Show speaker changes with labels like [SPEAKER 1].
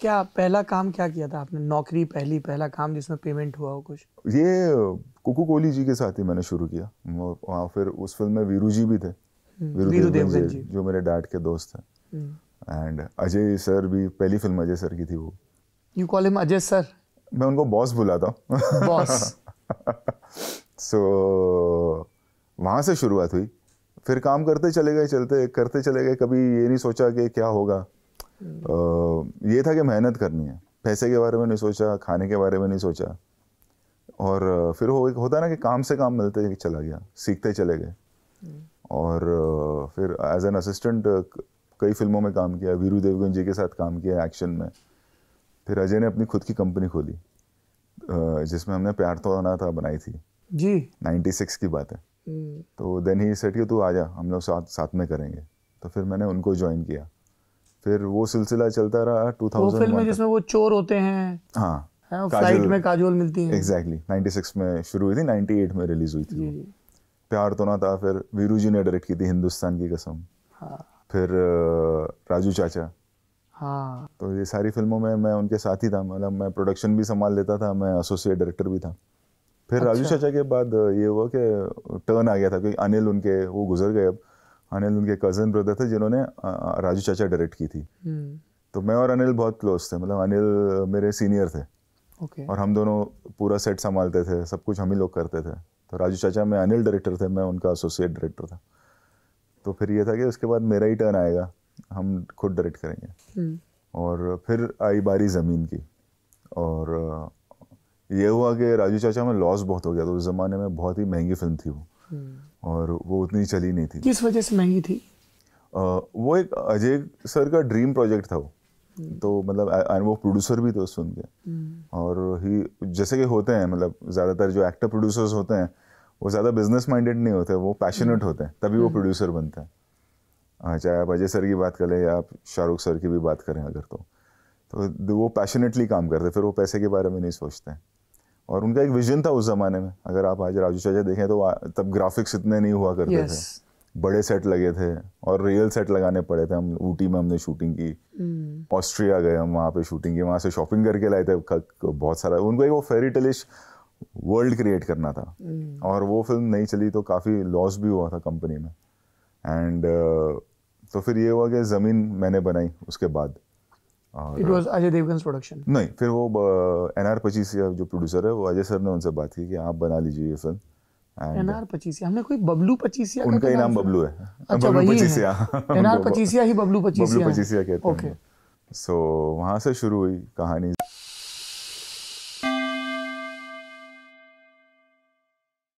[SPEAKER 1] क्या पहला काम क्या किया था आपने नौकरी पहली पहला काम जिसमें पेमेंट हुआ हो कुछ ये कुकू कोहली जी के साथ ही मैंने शुरू किया वहाँ फिर उस फिल्म में वीरू जी भी थे हम्म, वीरू देवगन जी जो मेरे डैड के दोस्त हैं एंड हम्म। अजय सर भी पहली फिल्म अजय सर की थी वो you call him Ajay sir मैं उनको बॉस बुलाता हूँ सो वहाँ से शुरुआत हुई फिर काम करते चले गए चलते करते चले गए कभी ये नहीं सोचा कि क्या होगा तो ये था कि मेहनत करनी है पैसे के बारे में नहीं सोचा खाने के बारे में नहीं सोचा और फिर हो होता ना कि काम से काम मिलते चला गया सीखते चले गए और फिर एज एन असिस्टेंट कई फिल्मों में काम किया वीरू देवगन जी के साथ काम किया एक्शन में फिर अजय ने अपनी खुद की कंपनी खोली जिसमें हमने प्यार तो आना था बनाई थी जी 96 की बात है हम्म। तो देन ही सेट तू आ जा हम लोग साथ साथ में करेंगे तो फिर मैंने उनको ज्वाइन किया फिर वो सिलसिला चलता रहा टू थाउजेंड फिल्म जिसमें वो चोर होते हैं हाँ फ्लाइट में काजोल मिलती है एग्जैक्टली सिक्स में शुरू हुई थी एट में रिलीज हुई थी प्यार तो ना था फिर वीरू जी ने डायरेक्ट की थी हिंदुस्तान की कसम हाँ। फिर राजू चाचा हाँ तो ये सारी फिल्मों में मैं उनके साथ ही था मतलब मैं प्रोडक्शन भी संभाल लेता था मैं एसोसिएट डायरेक्टर भी था फिर अच्छा। राजू चाचा के बाद ये हुआ कि टर्न आ गया था क्योंकि अनिल उनके वो गुजर गए अब अनिल उनके कज़न ब्रदर थे जिन्होंने राजू चाचा डायरेक्ट की थी हम्म। तो मैं और अनिल बहुत क्लोज थे मतलब अनिल मेरे सीनियर थे okay. और हम दोनों पूरा सेट संभालते थे सब कुछ हम ही लोग करते थे तो राजू चाचा में अनिल डायरेक्टर थे मैं उनका एसोसिएट डायरेक्टर था तो फिर ये था कि उसके बाद मेरा ही टर्न आएगा हम खुद डायरेक्ट करेंगे हम्म। और फिर आई बारी ज़मीन की और ये हुआ कि राजू चाचा में लॉस बहुत हो गया तो उस ज़माने में बहुत ही महंगी फिल्म थी वो और वो उतनी चली नहीं थी किस वजह से महंगी थी आ, वो एक अजय सर का ड्रीम प्रोजेक्ट था वो हम्म। तो मतलब वो प्रोड्यूसर भी थे उस फिल्म के हम्म। और ही जैसे कि होते हैं मतलब ज़्यादातर जो एक्टर प्रोड्यूसर्स होते हैं वो ज़्यादा बिजनेस माइंडेड नहीं होते वो पैशनेट हम्म। होते हैं तभी वो प्रोड्यूसर बनते हैं हाँ, चाहे आप अजय सर की बात करें या आप शाहरुख सर की भी बात करें अगर तो तो वो पैशनेटली काम करते फिर वो पैसे के बारे में नहीं सोचते हैं और उनका एक विजन था उस ज़माने में अगर आप आज राजू चाचा देखें तो तब ग्राफिक्स इतने नहीं हुआ करते yes. थे बड़े सेट लगे थे और रियल सेट लगाने पड़े थे हम ऊटी में हमने शूटिंग की hmm. Austria mm. गए हम वहाँ पे शूटिंग की वहाँ से शॉपिंग करके लाए थे बहुत सारा उनको एक वो फेरी टेलिश वर्ल्ड क्रिएट करना था mm. और वो फिल्म नहीं चली तो काफ़ी लॉस भी हुआ था कंपनी में एंड uh, तो फिर ये हुआ कि ज़मीन मैंने बनाई उसके बाद it was Ajay Devgn production नहीं फिर वो एन आर पच्चीस जो प्रोड्यूसर है वो अजय सर ने उनसे बात की कि आप बना लीजिए ये फिल्म एनआर पचीसिया हमने कोई बबलू पचीसिया उनका ही तो नाम बबलू है अच्छा बबलू पचीसिया एनआर पचीसिया ही बबलू पचीसिया बबलू पचीसिया कहते हैं ओके सो वहाँ से शुरू हुई कहानी